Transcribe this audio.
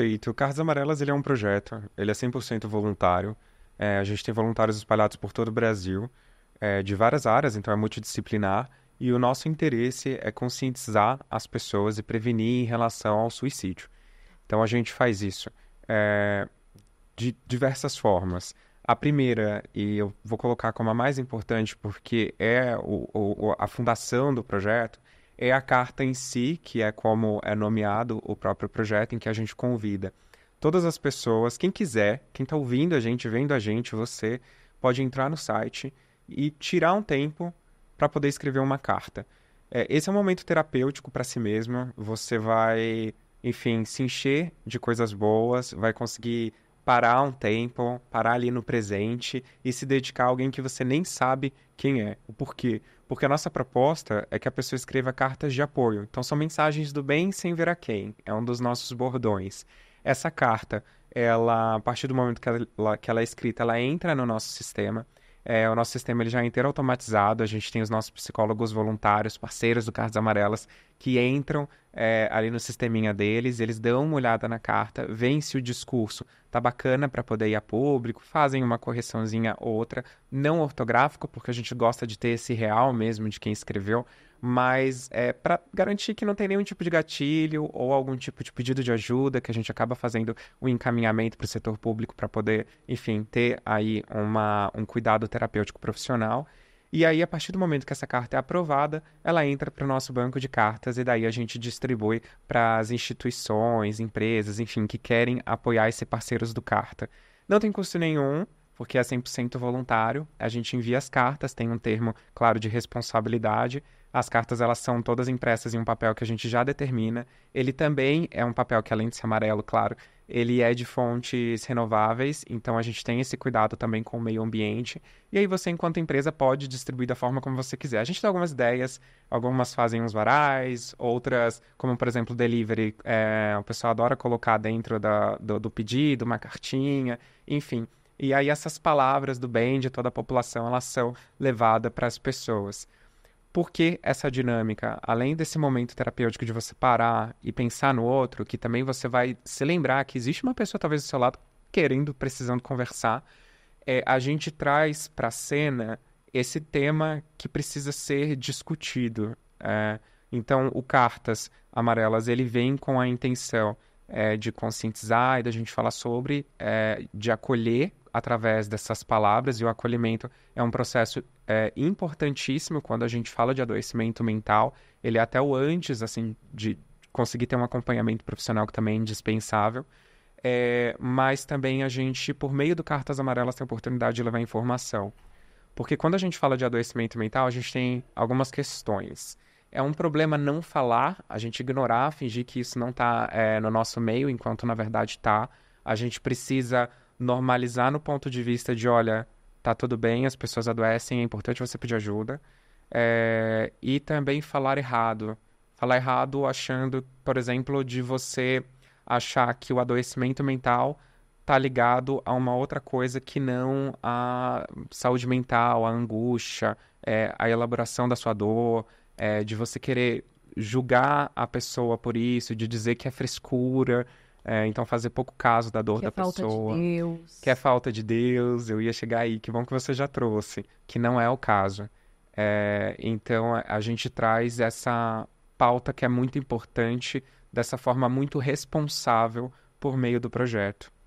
Perfeito. O Cartas Amarelas ele é um projeto, ele é 100% voluntário. É, a gente tem voluntários espalhados por todo o Brasil, é, de várias áreas, então é multidisciplinar. E o nosso interesse é conscientizar as pessoas e prevenir em relação ao suicídio. Então a gente faz isso é, de diversas formas. A primeira, e eu vou colocar como a mais importante porque é o, o, a fundação do projeto, é a carta em si, que é como é nomeado o próprio projeto, em que a gente convida todas as pessoas, quem quiser, quem está ouvindo a gente, vendo a gente, você, pode entrar no site e tirar um tempo para poder escrever uma carta. É, esse é um momento terapêutico para si mesmo, você vai, enfim, se encher de coisas boas, vai conseguir parar um tempo, parar ali no presente e se dedicar a alguém que você nem sabe quem é, o porquê. Porque a nossa proposta é que a pessoa escreva cartas de apoio. Então são mensagens do bem sem ver a quem. É um dos nossos bordões. Essa carta, ela, a partir do momento que ela, que ela é escrita, ela entra no nosso sistema. É, o nosso sistema ele já é inteiro automatizado, a gente tem os nossos psicólogos voluntários, parceiros do Cartas Amarelas, que entram é, ali no sisteminha deles, eles dão uma olhada na carta, veem se o discurso tá bacana para poder ir a público, fazem uma correçãozinha ou outra, não ortográfico, porque a gente gosta de ter esse real mesmo de quem escreveu, mas é para garantir que não tem nenhum tipo de gatilho ou algum tipo de pedido de ajuda que a gente acaba fazendo o um encaminhamento para o setor público para poder, enfim, ter aí uma, um cuidado terapêutico profissional. E aí, a partir do momento que essa carta é aprovada, ela entra para o nosso banco de cartas e daí a gente distribui para as instituições, empresas, enfim, que querem apoiar e ser parceiros do Carta. Não tem custo nenhum, porque é 100% voluntário. A gente envia as cartas, tem um termo, claro, de responsabilidade. As cartas elas são todas impressas em um papel que a gente já determina. Ele também é um papel que além de ser amarelo, claro, ele é de fontes renováveis, então a gente tem esse cuidado também com o meio ambiente. E aí você, enquanto empresa, pode distribuir da forma como você quiser. A gente tem algumas ideias, algumas fazem uns varais, outras, como por exemplo delivery, é, o pessoal adora colocar dentro da, do, do pedido uma cartinha, enfim. E aí essas palavras do bem de toda a população, elas são levadas para as pessoas. Por que essa dinâmica? Além desse momento terapêutico de você parar e pensar no outro, que também você vai se lembrar que existe uma pessoa talvez do seu lado querendo, precisando conversar, é, a gente traz para a cena esse tema que precisa ser discutido. É, então, o Cartas Amarelas, ele vem com a intenção é, de conscientizar e da gente falar sobre, é, de acolher através dessas palavras e o acolhimento é um processo é, importantíssimo quando a gente fala de adoecimento mental. Ele é até o antes, assim, de conseguir ter um acompanhamento profissional que também é indispensável. É, mas também a gente, por meio do Cartas Amarelas, tem a oportunidade de levar informação. Porque quando a gente fala de adoecimento mental, a gente tem algumas questões. É um problema não falar, a gente ignorar, fingir que isso não está é, no nosso meio, enquanto na verdade está. A gente precisa normalizar no ponto de vista de, olha, tá tudo bem, as pessoas adoecem, é importante você pedir ajuda. É, e também falar errado. Falar errado achando, por exemplo, de você achar que o adoecimento mental tá ligado a uma outra coisa que não a saúde mental, a angústia, é, a elaboração da sua dor, é, de você querer julgar a pessoa por isso, de dizer que é frescura, é, então fazer pouco caso da dor que é da é pessoa. Falta de Deus. Que é falta de Deus, eu ia chegar aí, que bom que você já trouxe, que não é o caso. É, então a gente traz essa pauta que é muito importante, dessa forma muito responsável por meio do projeto.